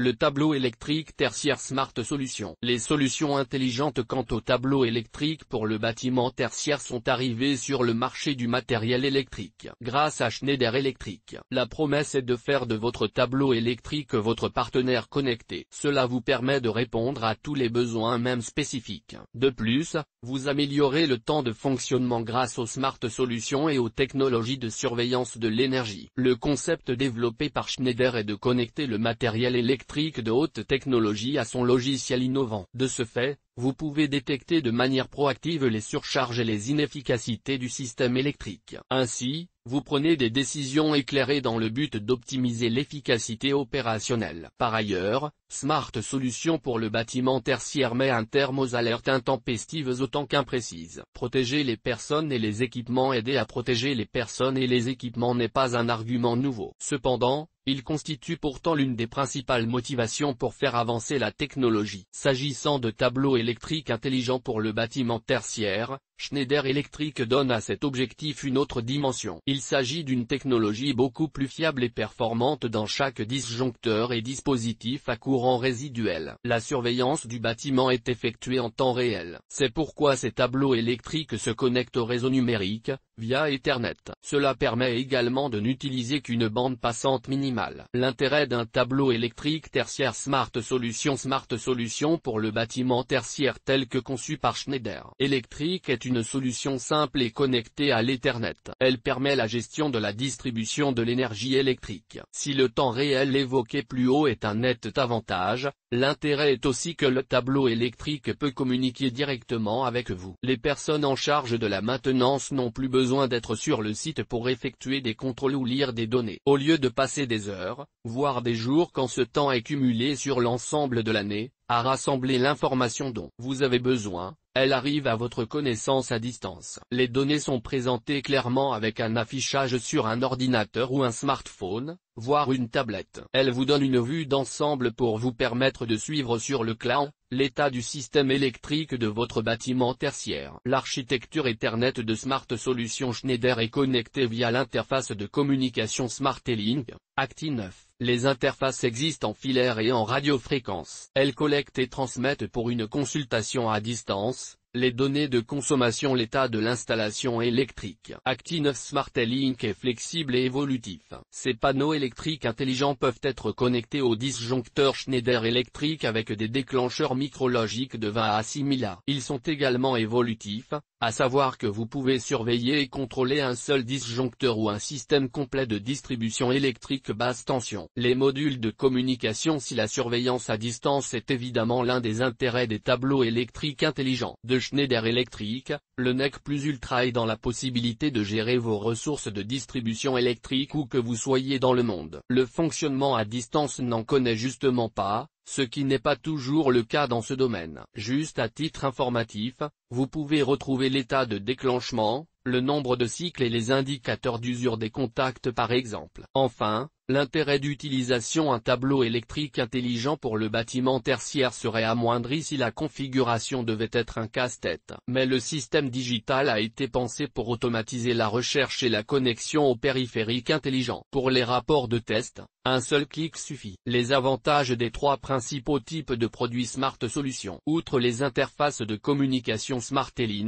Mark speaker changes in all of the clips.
Speaker 1: Le tableau électrique tertiaire Smart Solutions Les solutions intelligentes quant au tableau électrique pour le bâtiment tertiaire sont arrivées sur le marché du matériel électrique. Grâce à Schneider Electric, la promesse est de faire de votre tableau électrique votre partenaire connecté. Cela vous permet de répondre à tous les besoins même spécifiques. De plus, vous améliorez le temps de fonctionnement grâce aux Smart Solutions et aux technologies de surveillance de l'énergie. Le concept développé par Schneider est de connecter le matériel électrique de haute technologie à son logiciel innovant. De ce fait, vous pouvez détecter de manière proactive les surcharges et les inefficacités du système électrique. Ainsi, vous prenez des décisions éclairées dans le but d'optimiser l'efficacité opérationnelle. Par ailleurs, Smart Solutions pour le bâtiment tertiaire met un terme aux alertes intempestives autant qu'imprécises. Protéger les personnes et les équipements Aider à protéger les personnes et les équipements n'est pas un argument nouveau. Cependant, il constitue pourtant l'une des principales motivations pour faire avancer la technologie. S'agissant de tableaux électriques intelligents pour le bâtiment tertiaire, Schneider Electric donne à cet objectif une autre dimension. Il s'agit d'une technologie beaucoup plus fiable et performante dans chaque disjoncteur et dispositif à courant résiduel. La surveillance du bâtiment est effectuée en temps réel. C'est pourquoi ces tableaux électriques se connectent au réseau numérique, via Ethernet. Cela permet également de n'utiliser qu'une bande passante minimale. L'intérêt d'un tableau électrique tertiaire Smart Solution Smart Solution pour le bâtiment tertiaire tel que conçu par Schneider Electric est une solution simple et connectée à l'Ethernet. Elle permet la gestion de la distribution de l'énergie électrique. Si le temps réel évoqué plus haut est un net avantage, l'intérêt est aussi que le tableau électrique peut communiquer directement avec vous. Les personnes en charge de la maintenance n'ont plus besoin d'être sur le site pour effectuer des contrôles ou lire des données. Au lieu de passer des heures, voire des jours quand ce temps est cumulé sur l'ensemble de l'année, à rassembler l'information dont vous avez besoin, elle arrive à votre connaissance à distance. Les données sont présentées clairement avec un affichage sur un ordinateur ou un smartphone, voire une tablette. Elle vous donne une vue d'ensemble pour vous permettre de suivre sur le cloud, l'état du système électrique de votre bâtiment tertiaire. L'architecture Ethernet de Smart Solutions Schneider est connectée via l'interface de communication Smart T-Link, Acti9. Les interfaces existent en filaire et en radiofréquence. Elles collectent et transmettent pour une consultation à distance, les données de consommation l'état de l'installation électrique. acti Smart Link est flexible et évolutif. Ces panneaux électriques intelligents peuvent être connectés au disjoncteur Schneider électrique avec des déclencheurs micrologiques de 20 à 6 Ils sont également évolutifs, à savoir que vous pouvez surveiller et contrôler un seul disjoncteur ou un système complet de distribution électrique basse tension. Les modules de communication Si la surveillance à distance est évidemment l'un des intérêts des tableaux électriques intelligents de Schneider Electric, le NEC Plus Ultra est dans la possibilité de gérer vos ressources de distribution électrique où que vous soyez dans le monde. Le fonctionnement à distance n'en connaît justement pas, ce qui n'est pas toujours le cas dans ce domaine. Juste à titre informatif, vous pouvez retrouver l'état de déclenchement, le nombre de cycles et les indicateurs d'usure des contacts par exemple. Enfin, l'intérêt d'utilisation un tableau électrique intelligent pour le bâtiment tertiaire serait amoindri si la configuration devait être un casse-tête. Mais le système digital a été pensé pour automatiser la recherche et la connexion au périphérique intelligent. Pour les rapports de test, un seul clic suffit. Les avantages des trois principaux types de produits Smart Solutions. Outre les interfaces de communication Smart et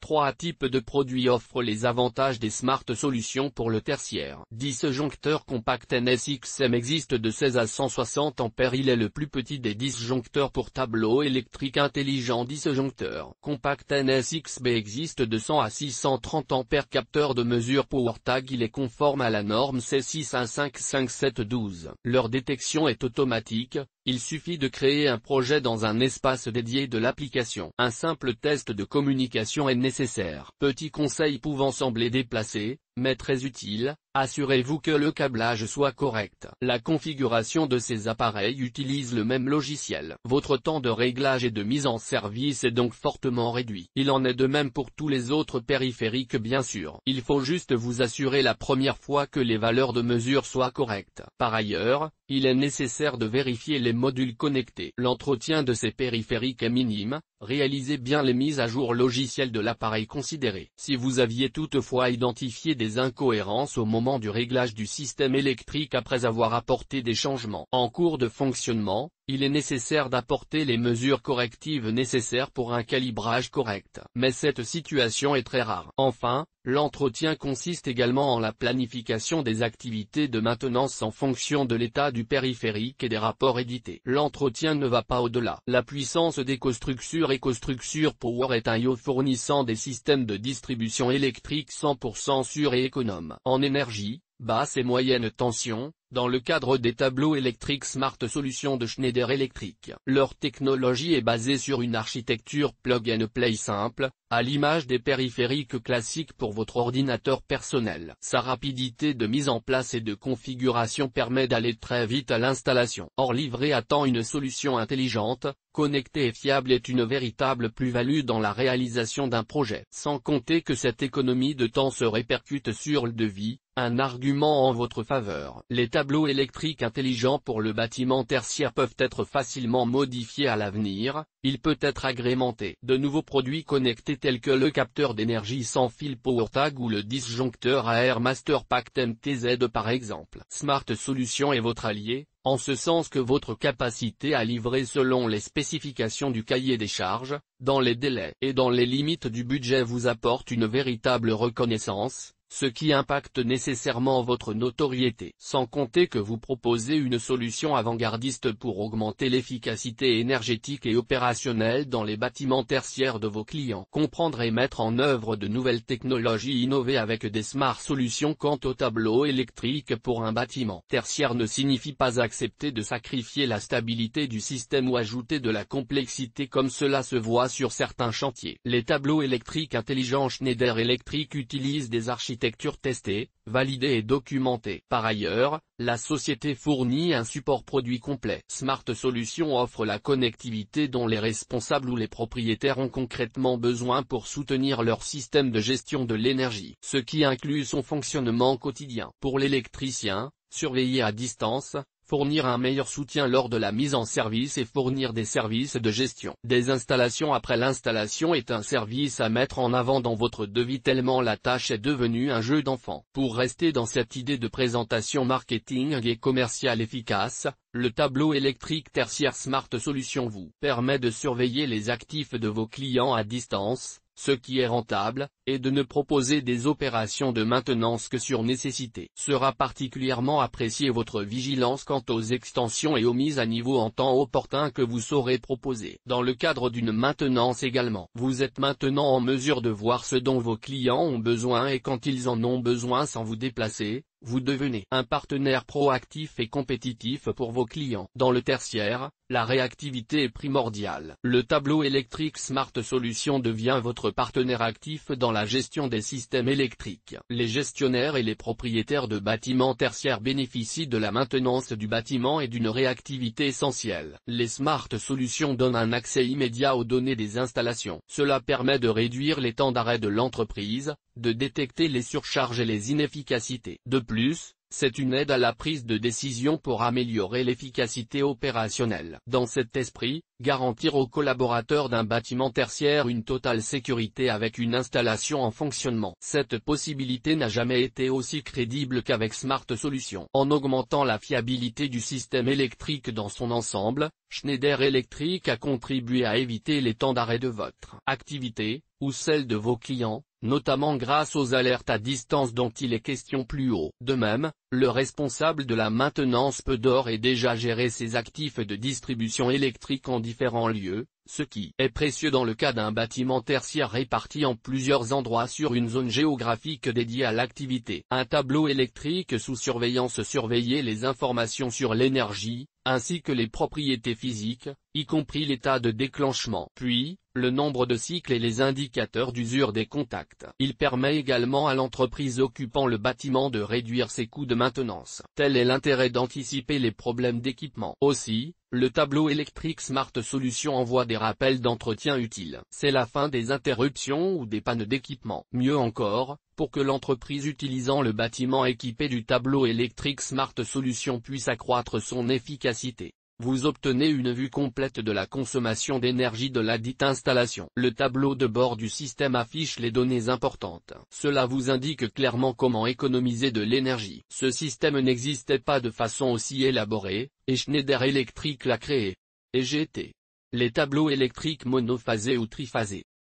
Speaker 1: trois types de produits offrent les avantages des Smart Solutions pour le tertiaire. Disjoncteur compact NSXM existe de 16 à 160 ampères il est le plus petit des disjoncteurs pour tableau électrique intelligent disjoncteur. Compact NSXB existe de 100 à 630 ampères capteur de mesure tag il est conforme à la norme C6155712. Leur détection est automatique, il suffit de créer un projet dans un espace dédié de l'application. Un simple test de communication est nécessaire. Petit conseil pouvant sembler déplacé, mais très utile, assurez-vous que le câblage soit correct. La configuration de ces appareils utilise le même logiciel. Votre temps de réglage et de mise en service est donc fortement réduit. Il en est de même pour tous les autres périphériques bien sûr. Il faut juste vous assurer la première fois que les valeurs de mesure soient correctes. Par ailleurs, il est nécessaire de vérifier les modules connectés. L'entretien de ces périphériques est minime, réalisez bien les mises à jour logicielles de l'appareil considéré. Si vous aviez toutefois identifié des incohérences au moment du réglage du système électrique après avoir apporté des changements en cours de fonctionnement, il est nécessaire d'apporter les mesures correctives nécessaires pour un calibrage correct. Mais cette situation est très rare. Enfin, l'entretien consiste également en la planification des activités de maintenance en fonction de l'état du périphérique et des rapports édités. L'entretien ne va pas au-delà. La puissance d'EcoStruxure EcoStruxure Power est un IO fournissant des systèmes de distribution électrique 100% sûrs et économes en énergie, basse et moyenne tension, dans le cadre des tableaux électriques Smart Solutions de Schneider Electric. Leur technologie est basée sur une architecture plug and play simple, à l'image des périphériques classiques pour votre ordinateur personnel. Sa rapidité de mise en place et de configuration permet d'aller très vite à l'installation. Or livrer à temps une solution intelligente, connectée et fiable est une véritable plus-value dans la réalisation d'un projet. Sans compter que cette économie de temps se répercute sur le devis, un argument en votre faveur. Les tableaux électriques intelligents pour le bâtiment tertiaire peuvent être facilement modifiés à l'avenir, il peut être agrémenté. De nouveaux produits connectés tels que le capteur d'énergie sans fil PowerTag ou le disjoncteur AR Master Pact MTZ par exemple. Smart Solution est votre allié, en ce sens que votre capacité à livrer selon les spécifications du cahier des charges, dans les délais et dans les limites du budget vous apporte une véritable reconnaissance, ce qui impacte nécessairement votre notoriété. Sans compter que vous proposez une solution avant-gardiste pour augmenter l'efficacité énergétique et opérationnelle dans les bâtiments tertiaires de vos clients. Comprendre et mettre en œuvre de nouvelles technologies innovées avec des smart solutions quant au tableau électrique pour un bâtiment tertiaire ne signifie pas accepter de sacrifier la stabilité du système ou ajouter de la complexité comme cela se voit sur certains chantiers. Les tableaux électriques intelligents Schneider Electric utilisent des architectures architecture testée, validée et documentée. Par ailleurs, la société fournit un support produit complet. Smart Solutions offre la connectivité dont les responsables ou les propriétaires ont concrètement besoin pour soutenir leur système de gestion de l'énergie, ce qui inclut son fonctionnement quotidien. Pour l'électricien, surveiller à distance, fournir un meilleur soutien lors de la mise en service et fournir des services de gestion. Des installations après l'installation est un service à mettre en avant dans votre devis tellement la tâche est devenue un jeu d'enfant. Pour rester dans cette idée de présentation marketing et commerciale efficace, le tableau électrique tertiaire Smart Solution vous permet de surveiller les actifs de vos clients à distance, ce qui est rentable, et de ne proposer des opérations de maintenance que sur nécessité. Sera particulièrement apprécié votre vigilance quant aux extensions et aux mises à niveau en temps opportun que vous saurez proposer. Dans le cadre d'une maintenance également, vous êtes maintenant en mesure de voir ce dont vos clients ont besoin et quand ils en ont besoin sans vous déplacer, vous devenez un partenaire proactif et compétitif pour vos clients. Dans le tertiaire, la réactivité est primordiale. Le tableau électrique Smart Solutions devient votre partenaire actif dans la gestion des systèmes électriques. Les gestionnaires et les propriétaires de bâtiments tertiaires bénéficient de la maintenance du bâtiment et d'une réactivité essentielle. Les Smart Solutions donnent un accès immédiat aux données des installations. Cela permet de réduire les temps d'arrêt de l'entreprise, de détecter les surcharges et les inefficacités. De plus, c'est une aide à la prise de décision pour améliorer l'efficacité opérationnelle. Dans cet esprit, garantir aux collaborateurs d'un bâtiment tertiaire une totale sécurité avec une installation en fonctionnement. Cette possibilité n'a jamais été aussi crédible qu'avec Smart Solutions. En augmentant la fiabilité du système électrique dans son ensemble, Schneider Electric a contribué à éviter les temps d'arrêt de votre activité, ou celle de vos clients, notamment grâce aux alertes à distance dont il est question plus haut. De même, le responsable de la maintenance peut d'ores et déjà gérer ses actifs de distribution électrique en différents lieux, ce qui est précieux dans le cas d'un bâtiment tertiaire réparti en plusieurs endroits sur une zone géographique dédiée à l'activité. Un tableau électrique sous surveillance surveillait les informations sur l'énergie, ainsi que les propriétés physiques, y compris l'état de déclenchement. Puis, le nombre de cycles et les indicateurs d'usure des contacts. Il permet également à l'entreprise occupant le bâtiment de réduire ses coûts de maintenance. Tel est l'intérêt d'anticiper les problèmes d'équipement. Aussi, le tableau électrique Smart Solution envoie des rappels d'entretien utiles. C'est la fin des interruptions ou des pannes d'équipement. Mieux encore, pour que l'entreprise utilisant le bâtiment équipé du tableau électrique Smart Solution puisse accroître son efficacité vous obtenez une vue complète de la consommation d'énergie de la dite installation. Le tableau de bord du système affiche les données importantes. Cela vous indique clairement comment économiser de l'énergie. Ce système n'existait pas de façon aussi élaborée, et Schneider Electric l'a créé. Et été Les tableaux électriques monophasés ou triphasés.